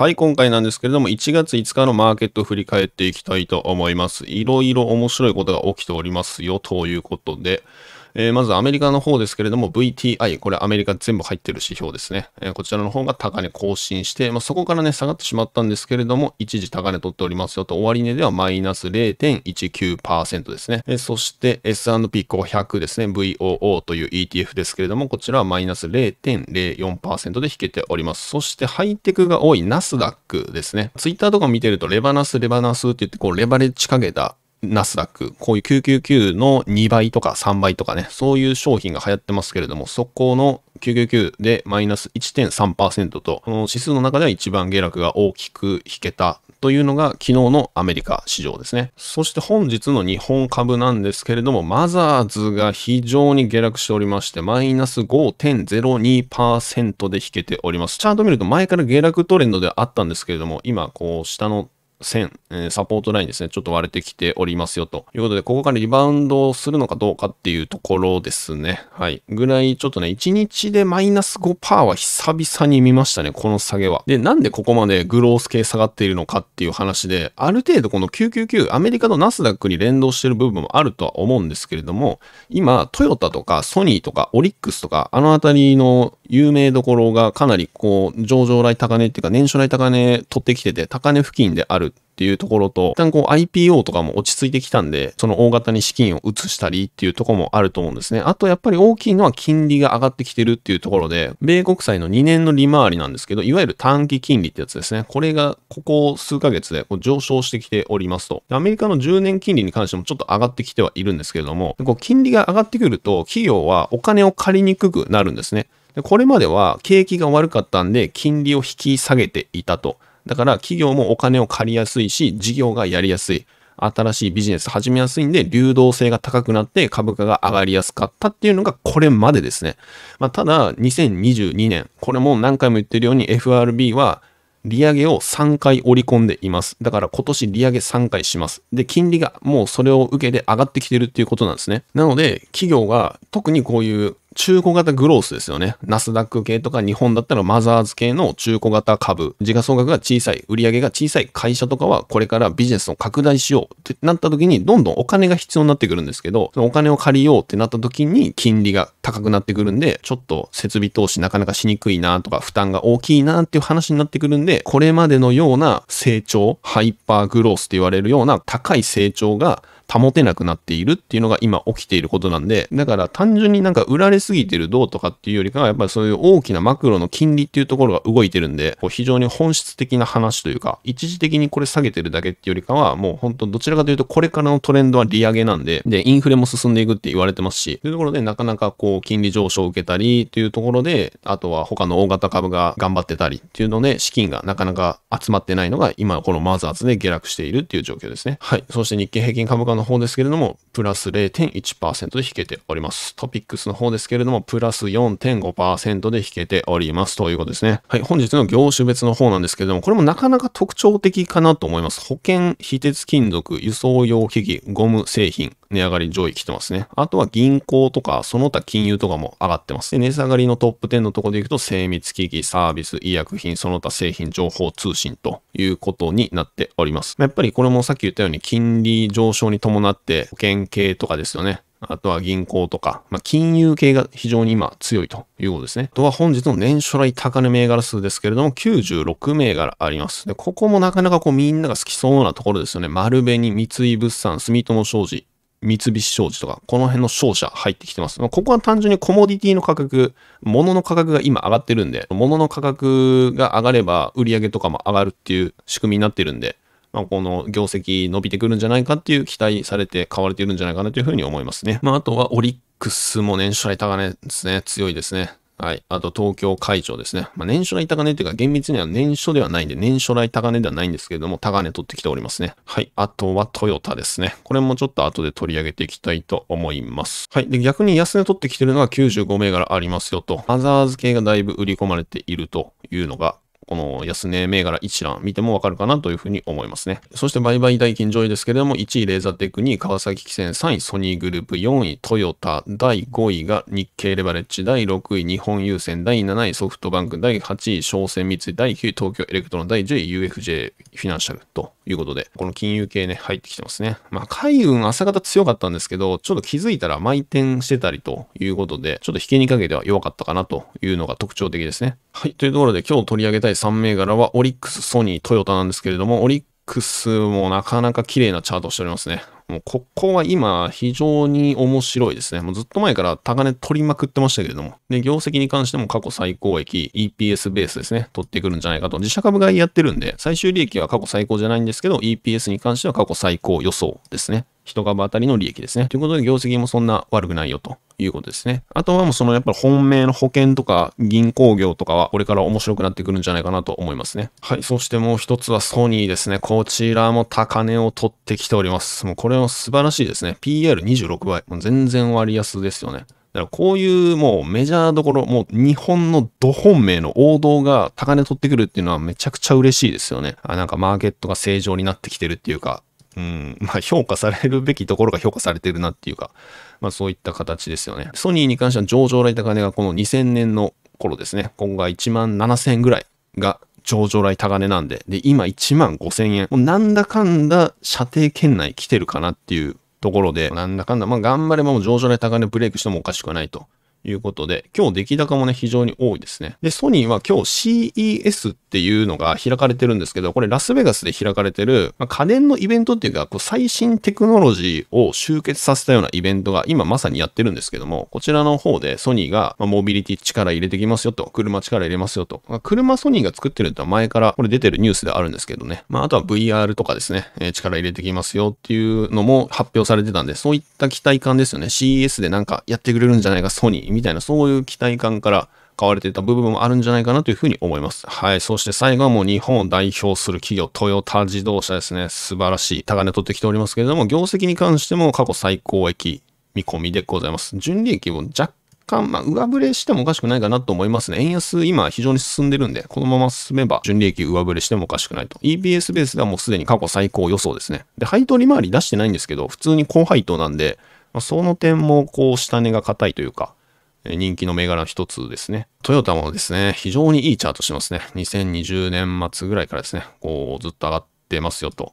はい、今回なんですけれども、1月5日のマーケットを振り返っていきたいと思います。いろいろ面白いことが起きておりますよということで、えー、まずアメリカの方ですけれども VTI、これアメリカ全部入ってる指標ですね。えー、こちらの方が高値更新して、まあ、そこからね、下がってしまったんですけれども、一時高値取っておりますよと、終値ではマイナス0.19%ですね。えー、そして S&P500 ですね、VOO という ETF ですけれども、こちらはマイナス0.04%で引けております。そしてハイテクが多いナスダックですね。ツイッターとか見てるとレバナス、レバナスって言って、こう、レバレッジかけたナスダック、こういう999の2倍とか3倍とかね、そういう商品が流行ってますけれども、そこの999でマイナス1.3%と、この指数の中では一番下落が大きく引けたというのが昨日のアメリカ市場ですね。そして本日の日本株なんですけれども、マザーズが非常に下落しておりまして、マイナス5.02%で引けております。チャート見ると前から下落トレンドではあったんですけれども、今こう下の線、えサポートラインですね、ちょっと割れてきておりますよということで、ここからリバウンドするのかどうかっていうところですね。はい。ぐらい、ちょっとね、1日でマイナス5%は久々に見ましたね、この下げは。で、なんでここまでグロース系下がっているのかっていう話で、ある程度この999、アメリカのナスダックに連動してる部分もあるとは思うんですけれども、今、トヨタとかソニーとかオリックスとか、あの辺りの有名どころがかなりこう、上場来高値っていうか、年初来高値取ってきてて、高値付近であるっていうところと、一旦こう IPO とかも落ち着いてきたんで、その大型に資金を移したりっていうとこもあると思うんですね。あとやっぱり大きいのは金利が上がってきてるっていうところで、米国債の2年の利回りなんですけど、いわゆる短期金利ってやつですね。これがここ数ヶ月で上昇してきておりますと。アメリカの10年金利に関してもちょっと上がってきてはいるんですけれども、こう金利が上がってくると、企業はお金を借りにくくなるんですね。でこれまでは景気が悪かったんで金利を引き下げていたと。だから企業もお金を借りやすいし、事業がやりやすい。新しいビジネス始めやすいんで、流動性が高くなって株価が上がりやすかったっていうのがこれまでですね。まあ、ただ、2022年、これも何回も言ってるように FRB は利上げを3回織り込んでいます。だから今年利上げ3回します。で、金利がもうそれを受けて上がってきてるっていうことなんですね。なので、企業が特にこういう中古型グロースですよね。ナスダック系とか日本だったらマザーズ系の中古型株、時価総額が小さい、売上が小さい会社とかはこれからビジネスを拡大しようってなった時にどんどんお金が必要になってくるんですけど、そのお金を借りようってなった時に金利が高くなってくるんで、ちょっと設備投資なかなかしにくいなとか負担が大きいなっていう話になってくるんで、これまでのような成長、ハイパーグロースって言われるような高い成長が保てなくなっているっていうのが今起きていることなんで、だから単純になんか売られすぎてるどうとかっていうよりかは、やっぱりそういう大きなマクロの金利っていうところが動いてるんで、こう非常に本質的な話というか、一時的にこれ下げてるだけっていうよりかは、もう本当どちらかというとこれからのトレンドは利上げなんで、で、インフレも進んでいくって言われてますし、というところでなかなかこう金利上昇を受けたりというところで、あとは他の大型株が頑張ってたりっていうので、資金がなかなか集まってないのが今このマザーズで下落しているっていう状況ですね。はい。そして日経平均株価のの方ですけれども、プラス0.1%で引けております。トピックスの方ですけれども、プラス4.5%で引けておりますということですね。はい、本日の業種別の方なんですけれども、これもなかなか特徴的かなと思います。保険、非鉄金属、輸送用機器、ゴム製品、値上がり上位来てますね。あとは銀行とか、その他金融とかも上がってます。で、値下がりのトップ10のところでいくと、精密機器、サービス、医薬品、その他製品、情報通信ということになっております。やっぱりこれもさっき言ったように金利上昇に伴伴って保険系とかですよね。あとは銀行とか、まあ、金融系が非常に今強いということですね。あとは本日の年初来高値銘柄数ですけれども、96銘柄あります。で、ここもなかなかこうみんなが好きそうなところですよね。丸紅、三井物産、住友商事、三菱商事とか、この辺の商社入ってきてます。まここは単純にコモディティの価格、物の価格が今上がってるんで、物の価格が上がれば売上とかも上がるっていう仕組みになってるんで、まあ、この業績伸びてくるんじゃないかっていう期待されて買われているんじゃないかなというふうに思いますね。まあ、あとはオリックスも年初来高値ですね。強いですね。はい。あと、東京会長ですね。まあ、年初来高値っていうか、厳密には年初ではないんで、年初来高値ではないんですけれども、高値取ってきておりますね。はい。あとはトヨタですね。これもちょっと後で取り上げていきたいと思います。はい。で、逆に安値取ってきてるのが95銘柄ありますよと、マザーズ系がだいぶ売り込まれているというのがこの安値銘柄一覧見てもわかるかなというふうに思いますね。そして売買代金上位ですけれども、1位レーザーテック、2位川崎汽船、3位ソニーグループ、4位トヨタ、第5位が日経レバレッジ、第6位日本郵船、第7位ソフトバンク、第8位商船三井、第9位東京エレクトロン、第10位 UFJ フィナンシャルということで、この金融系ね、入ってきてますね。まあ、海運朝方強かったんですけど、ちょっと気づいたら毎転してたりということで、ちょっと引けにかけては弱かったかなというのが特徴的ですね。はい。というところで今日取り上げたい3銘柄は、オリックス、ソニー、トヨタなんですけれども、オリッもなかなか綺麗なチャートしておりますね。もうここは今非常に面白いですね。もうずっと前から高値取りまくってましたけれども。で、業績に関しても過去最高益、EPS ベースですね、取ってくるんじゃないかと。自社株買いやってるんで、最終利益は過去最高じゃないんですけど、EPS に関しては過去最高予想ですね。1株当たりの利益ですね。ということで、業績もそんな悪くないよということですね。あとはもうそのやっぱり本命の保険とか銀行業とかはこれから面白くなってくるんじゃないかなと思いますね。はい。そしてもう一つはソニーですね。こちらも高値を取ってきております。もうこれは素晴らしいですね。PR26 倍。もう全然割安ですよね。だからこういうもうメジャーどころ、もう日本のど本命の王道が高値取ってくるっていうのはめちゃくちゃ嬉しいですよね。あなんかマーケットが正常になってきてるっていうか、うんまあ、評価されるべきところが評価されてるなっていうか、まあ、そういった形ですよね。ソニーに関しては上場来高値がこの2000年の頃ですね、今後は1万7000円ぐらいが上場来高値なんで、で、今1万5000円。もうなんだかんだ射程圏内来てるかなっていうところで、なんだかんだ、まあ頑張ればもう上場来高値ブレイクしてもおかしくないと。いうことで、今日出来高もね、非常に多いですね。で、ソニーは今日 CES っていうのが開かれてるんですけど、これラスベガスで開かれてる、まあ、家電のイベントっていうか、こう最新テクノロジーを集結させたようなイベントが今まさにやってるんですけども、こちらの方でソニーが、まあ、モビリティ力入れてきますよと、車力入れますよと、まあ、車ソニーが作ってるって前からこれ出てるニュースであるんですけどね、まあ、あとは VR とかですね、えー、力入れてきますよっていうのも発表されてたんで、そういった期待感ですよね。CES でなんかやってくれるんじゃないか、ソニーみたいな、そういう期待感から買われていた部分もあるんじゃないかなというふうに思います。はい。そして最後はもう日本を代表する企業、トヨタ自動車ですね。素晴らしい高値取ってきておりますけれども、業績に関しても過去最高益見込みでございます。純利益も若干、まあ、上振れしてもおかしくないかなと思いますね。円安、今非常に進んでるんで、このまま進めば純利益上振れしてもおかしくないと。EPS ベースではもうすでに過去最高予想ですね。で、配当利回り出してないんですけど、普通に高配当なんで、まその点もこう下値が硬いというか、人気の銘柄の一つですね。トヨタもですね、非常にいいチャートしますね。2020年末ぐらいからですね、こうずっと上がってますよと。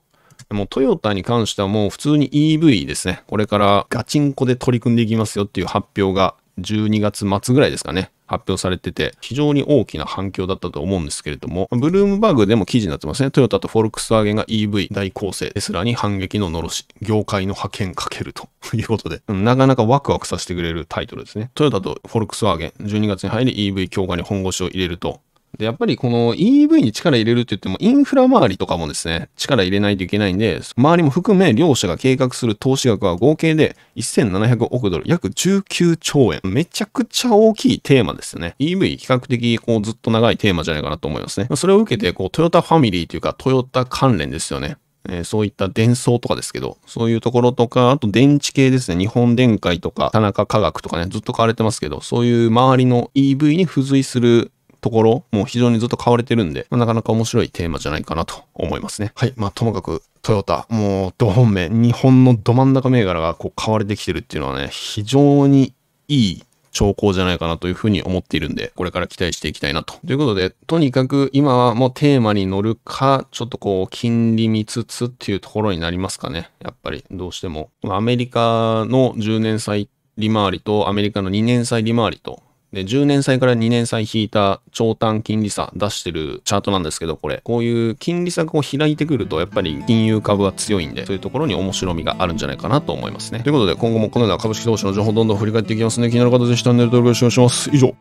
もうトヨタに関してはもう普通に EV ですね。これからガチンコで取り組んでいきますよっていう発表が12月末ぐらいですかね、発表されてて、非常に大きな反響だったと思うんですけれども、ブルームバーグでも記事になってますね。トヨタとフォルクスワーゲンが EV 大構成、テスラに反撃ののろし、業界の派遣かけると いうことで、なかなかワクワクさせてくれるタイトルですね。トヨタとフォルクスワーゲン、12月に入り EV 強化に本腰を入れると、で、やっぱりこの EV に力入れるって言っても、インフラ周りとかもですね、力入れないといけないんで、周りも含め両社が計画する投資額は合計で1700億ドル、約19兆円。めちゃくちゃ大きいテーマですね。EV 比較的こうずっと長いテーマじゃないかなと思いますね。それを受けて、こうトヨタファミリーというかトヨタ関連ですよね。えそういった伝送とかですけど、そういうところとか、あと電池系ですね、日本電解とか、田中科学とかね、ずっと買われてますけど、そういう周りの EV に付随するところも非常にずっと買われてるんで、まあ、なかなか面白いテーマじゃないかなと思いますね。はい。まあ、ともかく、トヨタ、もう、ど本命、日本のど真ん中銘柄がこう買われてきてるっていうのはね、非常にいい兆候じゃないかなというふうに思っているんで、これから期待していきたいなと。ということで、とにかく今はもうテーマに乗るか、ちょっとこう、金利見つつっていうところになりますかね。やっぱり、どうしても。アメリカの10年債利回りとアメリカの2年債利回りと、で、10年債から2年債引いた長短金利差出してるチャートなんですけど、これ、こういう金利差う開いてくると、やっぱり金融株は強いんで、そういうところに面白みがあるんじゃないかなと思いますね。ということで、今後もこのような株式投資の情報どんどん振り返っていきますね。気になる方、ぜひチャンネル登録お願いします。以上。